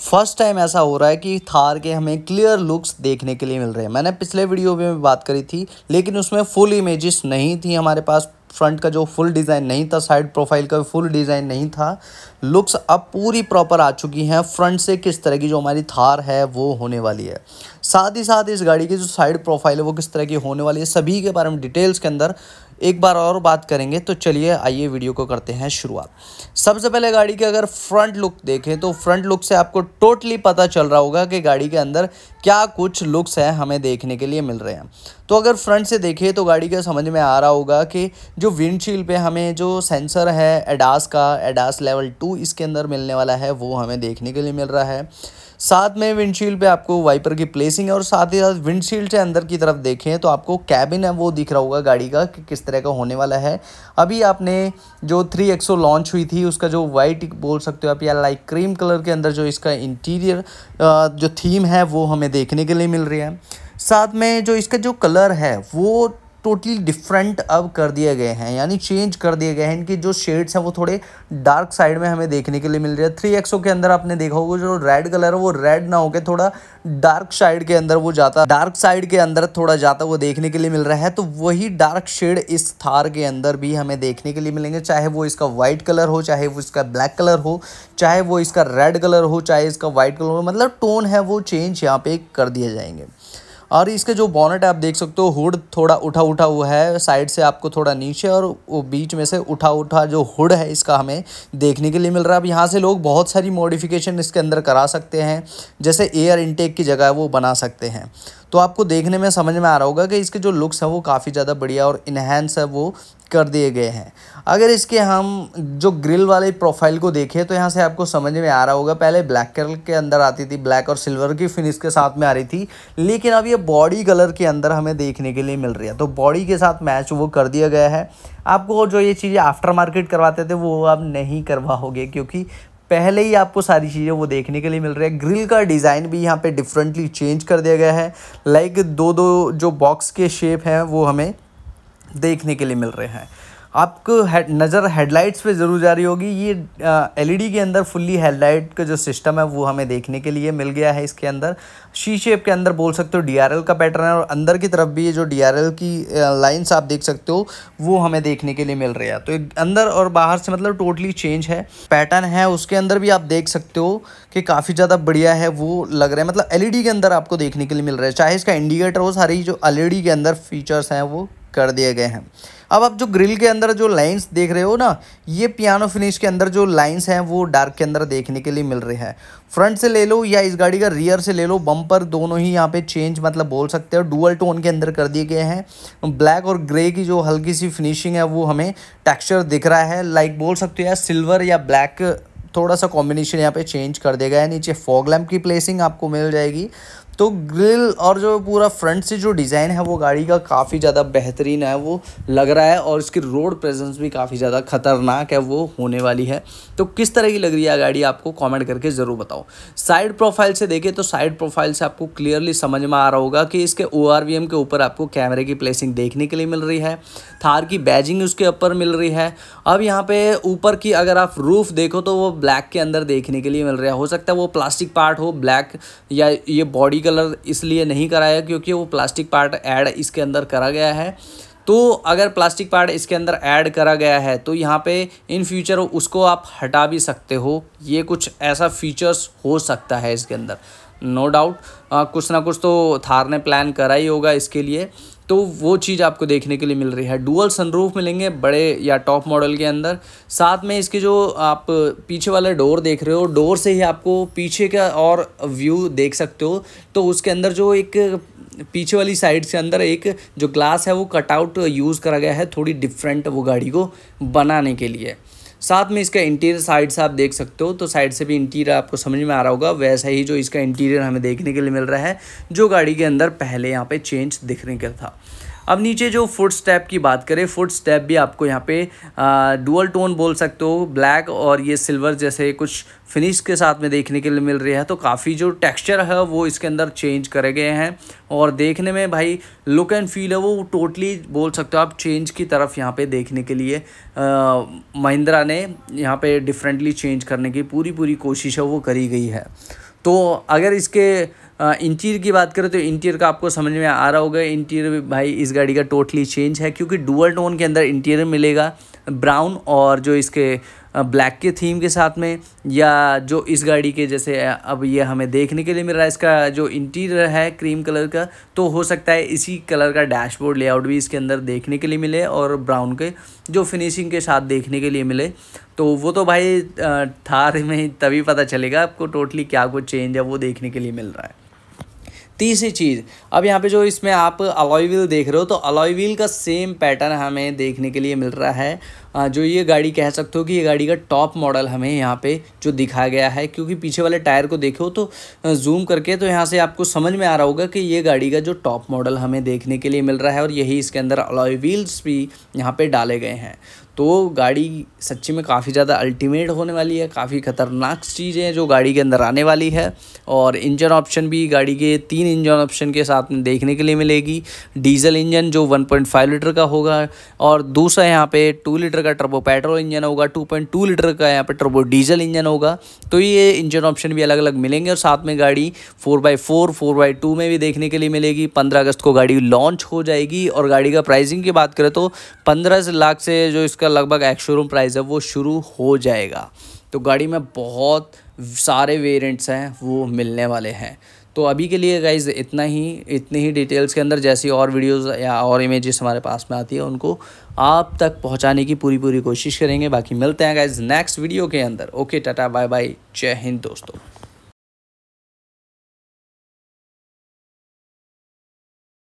first time ऐसा हो रहा है कि थार के हमें क्लियर लुक्स देखने के लिए मिल रहे हैं मैंने पिछले वीडियो में बात करी थी लेकिन उसमें फुल इमेजेस नहीं थी हमारे पास फ्रंट का जो फुल डिज़ाइन नहीं था साइड प्रोफाइल का फुल डिज़ाइन नहीं था लुक्स अब पूरी प्रॉपर आ चुकी हैं फ्रंट से किस तरह की जो हमारी थार है वो होने वाली है साथ ही साथ इस गाड़ी की जो साइड प्रोफाइल है वो किस तरह की होने वाली है सभी के बारे में डिटेल्स के अंदर एक बार और बात करेंगे तो चलिए आइए वीडियो को करते हैं शुरुआत सबसे पहले गाड़ी के अगर फ्रंट लुक देखें तो फ्रंट लुक से आपको टोटली पता चल रहा होगा कि गाड़ी के अंदर क्या कुछ लुक्स हैं हमें देखने के लिए मिल रहे हैं तो अगर फ्रंट से देखें तो गाड़ी का समझ में आ रहा होगा कि जो विंडशील्ड पे हमें जो सेंसर है एडास का एडास लेवल टू इसके अंदर मिलने वाला है वो हमें देखने के लिए मिल रहा है साथ में विंडशील्ड पे आपको वाइपर की प्लेसिंग है और साथ ही साथ विंडशील्ड से अंदर की तरफ देखें तो आपको कैबिन है वो दिख रहा होगा गाड़ी का कि किस तरह का होने वाला है अभी आपने जो थ्री एक्सो लॉन्च हुई थी उसका जो वाइट बोल सकते हो आप या लाइक क्रीम कलर के अंदर जो इसका इंटीरियर जो थीम है वो हमें देखने के लिए मिल रही है साथ में जो इसका जो कलर है वो टोटली डिफरेंट अब कर दिए गए हैं यानी चेंज कर दिए गए हैं इनके जो शेड्स हैं वो थोड़े डार्क साइड में हमें देखने के लिए मिल रहे हैं थ्री एक्सो के अंदर आपने देखा होगा जो रेड कलर है वो रेड ना होकर थोड़ा डार्क साइड के अंदर वो जाता डार्क साइड के अंदर थोड़ा जाता वो देखने के लिए मिल रहा है तो वही डार्क शेड इस थार के अंदर भी हमें देखने के लिए मिलेंगे चाहे वो इसका वाइट कलर हो चाहे वो इसका ब्लैक कलर हो चाहे वो इसका रेड कलर हो चाहे इसका वाइट कलर हो मतलब टोन है वो चेंज यहाँ पे कर दिए जाएंगे और इसके जो बॉनेट है आप देख सकते हो हुड थोड़ा उठा उठा हुआ है साइड से आपको थोड़ा नीचे और वो बीच में से उठा उठा जो हुड है इसका हमें देखने के लिए मिल रहा है अब यहाँ से लोग बहुत सारी मॉडिफिकेशन इसके अंदर करा सकते हैं जैसे एयर इनटेक की जगह वो बना सकते हैं तो आपको देखने में समझ में आ रहा होगा कि इसके जो लुक्स हैं वो काफ़ी ज़्यादा बढ़िया और इन्हेंस है वो कर दिए गए हैं अगर इसके हम जो ग्रिल वाले प्रोफाइल को देखें तो यहाँ से आपको समझ में आ रहा होगा पहले ब्लैक कलर के अंदर आती थी ब्लैक और सिल्वर की फिनिश के साथ में आ रही थी लेकिन अब ये बॉडी कलर के अंदर हमें देखने के लिए मिल रही है तो बॉडी के साथ मैच वो कर दिया गया है आपको जो ये चीज़ें आफ्टर मार्केट करवाते थे वो आप नहीं करवाओगे क्योंकि पहले ही आपको सारी चीज़ें वो देखने के लिए मिल रही है ग्रिल का डिज़ाइन भी यहाँ पे डिफरेंटली चेंज कर दिया गया है लाइक दो दो जो बॉक्स के शेप हैं वो हमें देखने के लिए मिल रहे हैं आपको हेड नज़र हेडलाइट्स पे ज़रूर जा रही होगी ये एलईडी e के अंदर फुल्ली हेडलाइट का जो सिस्टम है वो हमें देखने के लिए मिल गया है इसके अंदर शी शेप के अंदर बोल सकते हो डीआरएल का पैटर्न है और अंदर की तरफ भी ये जो डीआरएल की लाइंस आप देख सकते हो वो हमें देखने के लिए मिल रहा है तो अंदर और बाहर से मतलब टोटली चेंज है पैटर्न है उसके अंदर भी आप देख सकते हो कि काफ़ी ज़्यादा बढ़िया है वो लग रहा है मतलब एल e के अंदर आपको देखने के लिए मिल रहा है चाहे इसका इंडिकेटर हो सारी जो एल e के अंदर फीचर्स हैं वो कर दिए गए हैं अब आप जो ग्रिल के अंदर जो लाइंस देख रहे हो ना ये पियानो फिनिश के अंदर जो लाइंस हैं वो डार्क के अंदर देखने के लिए मिल रहे हैं फ्रंट से ले लो या इस गाड़ी का रियर से ले लो बम्पर दोनों ही यहाँ पे चेंज मतलब बोल सकते हो डुअल टोन के अंदर कर दिए गए हैं ब्लैक और ग्रे की जो हल्की सी फिनिशिंग है वो हमें टेक्स्चर दिख रहा है लाइक बोल सकते हो या सिल्वर या ब्लैक थोड़ा सा कॉम्बिनेशन यहाँ पे चेंज कर देगा है नीचे फॉग लैम्प की प्लेसिंग आपको मिल जाएगी तो ग्रिल और जो पूरा फ्रंट से जो डिज़ाइन है वो गाड़ी का काफ़ी ज़्यादा बेहतरीन है वो लग रहा है और इसकी रोड प्रेजेंस भी काफ़ी ज़्यादा खतरनाक है वो होने वाली है तो किस तरह की लग रही है गाड़ी आपको कमेंट करके ज़रूर बताओ साइड प्रोफाइल से देखें तो साइड प्रोफाइल से आपको क्लियरली समझ में आ रहा होगा कि इसके ओ के ऊपर आपको कैमरे की प्लेसिंग देखने के लिए मिल रही है थार की बैजिंग उसके ऊपर मिल रही है अब यहाँ पे ऊपर की अगर आप रूफ देखो तो वो ब्लैक के अंदर देखने के लिए मिल रहा है हो सकता है वो प्लास्टिक पार्ट हो ब्लैक या ये बॉडी कलर इसलिए नहीं कराया क्योंकि वो प्लास्टिक पार्ट ऐड इसके अंदर करा गया है तो अगर प्लास्टिक पार्ट इसके अंदर ऐड करा गया है तो यहाँ पे इन फ्यूचर उसको आप हटा भी सकते हो ये कुछ ऐसा फीचर्स हो सकता है इसके अंदर नो no डाउट कुछ ना कुछ तो थार ने प्लान करा ही होगा इसके लिए तो वो चीज़ आपको देखने के लिए मिल रही है डुअल सनरूफ मिलेंगे बड़े या टॉप मॉडल के अंदर साथ में इसके जो आप पीछे वाले डोर देख रहे हो डोर से ही आपको पीछे का और व्यू देख सकते हो तो उसके अंदर जो एक पीछे वाली साइड से अंदर एक जो ग्लास है वो कटआउट यूज़ करा गया है थोड़ी डिफरेंट वो गाड़ी को बनाने के लिए साथ में इसका इंटीरियर साइड से आप देख सकते हो तो साइड से भी इंटीरियर आपको समझ में आ रहा होगा वैसा ही जो इसका इंटीरियर हमें देखने के लिए मिल रहा है जो गाड़ी के अंदर पहले यहाँ पे चेंज दिखने का था अब नीचे जो फुट स्टेप की बात करें फुट स्टेप भी आपको यहाँ पे डुअल टोन बोल सकते हो ब्लैक और ये सिल्वर जैसे कुछ फिनिश के साथ में देखने के लिए मिल रही है तो काफ़ी जो टेक्सचर है वो इसके अंदर चेंज करे गए हैं और देखने में भाई लुक एंड फील है वो टोटली बोल सकते हो आप चेंज की तरफ यहाँ पे देखने के लिए महिंद्रा ने यहाँ पे डिफरेंटली चेंज करने की पूरी पूरी कोशिश है वो करी गई है तो अगर इसके इंटीरियर की बात करें तो इंटीरियर का आपको समझ में आ रहा होगा इंटीरियर भाई इस गाड़ी का टोटली चेंज है क्योंकि डुअल टोन के अंदर इंटीरियर मिलेगा ब्राउन और जो इसके ब्लैक के थीम के साथ में या जो इस गाड़ी के जैसे अब ये हमें देखने के लिए मिल रहा है इसका जो इंटीरियर है क्रीम कलर का तो हो सकता है इसी कलर का डैशबोर्ड लेआउट भी इसके अंदर देखने के लिए मिले और ब्राउन के जो फिनिशिंग के साथ देखने के लिए मिले तो वो तो भाई थार में तभी पता चलेगा आपको टोटली क्या कुछ चेंज है वो देखने के लिए मिल रहा है तीसरी चीज़ अब यहाँ पे जो इसमें आप अलॉय व्हील देख रहे हो तो अलॉय व्हील का सेम पैटर्न हमें देखने के लिए मिल रहा है जो ये गाड़ी कह सकते हो कि ये गाड़ी का टॉप मॉडल हमें यहाँ पे जो दिखाया गया है क्योंकि पीछे वाले टायर को देखो तो जूम करके तो यहाँ से आपको समझ में आ रहा होगा कि ये गाड़ी का जो टॉप मॉडल हमें देखने के लिए मिल रहा है और यही इसके अंदर अलॉय व्हील्स भी यहाँ पर डाले गए हैं तो गाड़ी सच्ची में काफ़ी ज़्यादा अल्टीमेट होने वाली है काफ़ी ख़तरनाक चीज़ें जो गाड़ी के अंदर आने वाली है और इंजन ऑप्शन भी गाड़ी के तीन इंजन ऑप्शन के साथ में देखने के लिए मिलेगी डीजल इंजन जो 1.5 लीटर का होगा और दूसरा यहाँ पे 2 लीटर का टर्बो पेट्रोल इंजन होगा 2.2 लीटर का यहाँ पर टर्बो डीजल इंजन होगा तो ये इंजन ऑप्शन भी अलग अलग मिलेंगे और साथ में गाड़ी four by four four by two में भी देखने के लिए मिलेगी पंद्रह अगस्त को गाड़ी लॉन्च हो जाएगी और गाड़ी का प्राइसिंग की बात करें तो पंद्रह लाख से जो इसका लगभग एक्स शोरूम प्राइस है वो शुरू हो जाएगा तो गाड़ी में बहुत सारे वेरियंट्स हैं वो मिलने वाले हैं तो अभी के लिए गाइज इतना ही इतनी ही डिटेल्स के अंदर जैसी और वीडियोस या और इमेजेस हमारे पास में आती है उनको आप तक पहुंचाने की पूरी पूरी कोशिश करेंगे बाकी मिलते हैं गाइज नेक्स्ट वीडियो के अंदर ओके टाटा बाय बाय जय हिंद दोस्तों